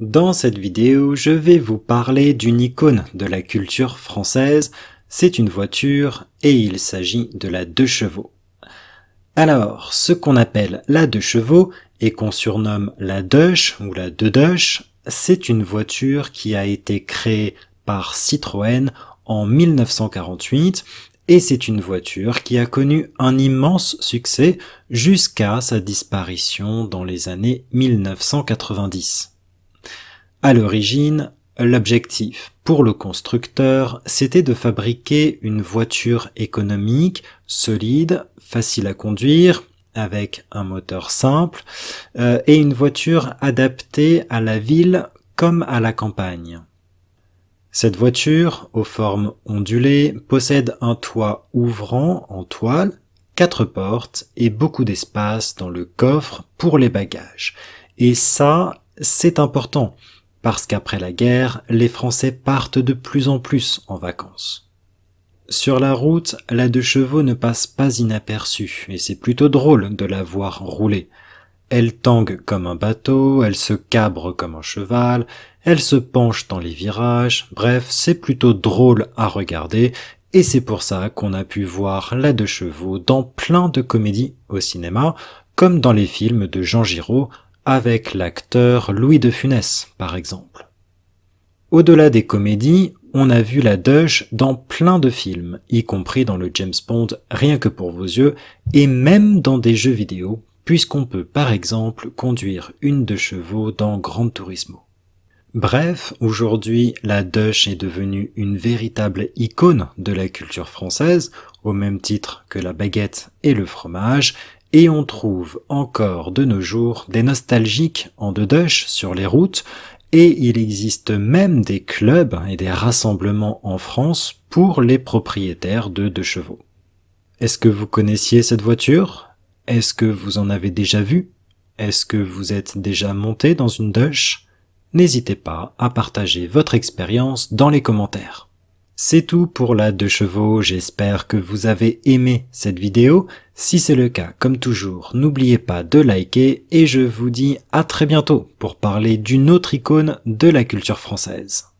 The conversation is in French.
Dans cette vidéo, je vais vous parler d'une icône de la culture française. C'est une voiture et il s'agit de la deux chevaux. Alors, ce qu'on appelle la deux chevaux et qu'on surnomme la Dush ou la deux Dush, c'est une voiture qui a été créée par Citroën en 1948 et c'est une voiture qui a connu un immense succès jusqu'à sa disparition dans les années 1990. À l'origine, l'objectif pour le constructeur, c'était de fabriquer une voiture économique, solide, facile à conduire, avec un moteur simple, euh, et une voiture adaptée à la ville comme à la campagne. Cette voiture, aux formes ondulées, possède un toit ouvrant en toile, quatre portes et beaucoup d'espace dans le coffre pour les bagages. Et ça, c'est important parce qu'après la guerre, les Français partent de plus en plus en vacances. Sur la route, la deux chevaux ne passe pas inaperçue, et c'est plutôt drôle de la voir rouler. Elle tangue comme un bateau, elle se cabre comme un cheval, elle se penche dans les virages, bref, c'est plutôt drôle à regarder, et c'est pour ça qu'on a pu voir la deux chevaux dans plein de comédies au cinéma, comme dans les films de Jean Giraud, avec l'acteur Louis de Funès, par exemple. Au-delà des comédies, on a vu la Deuche dans plein de films, y compris dans le James Bond Rien que pour vos yeux, et même dans des jeux vidéo, puisqu'on peut par exemple conduire une de chevaux dans Grand Turismo. Bref, aujourd'hui, la Deuche est devenue une véritable icône de la culture française, au même titre que la baguette et le fromage, et on trouve encore de nos jours des nostalgiques en deux dedoche sur les routes, et il existe même des clubs et des rassemblements en France pour les propriétaires de deux chevaux. Est-ce que vous connaissiez cette voiture Est-ce que vous en avez déjà vu Est-ce que vous êtes déjà monté dans une duche N'hésitez pas à partager votre expérience dans les commentaires. C'est tout pour la deux chevaux, j'espère que vous avez aimé cette vidéo. Si c'est le cas, comme toujours, n'oubliez pas de liker et je vous dis à très bientôt pour parler d'une autre icône de la culture française.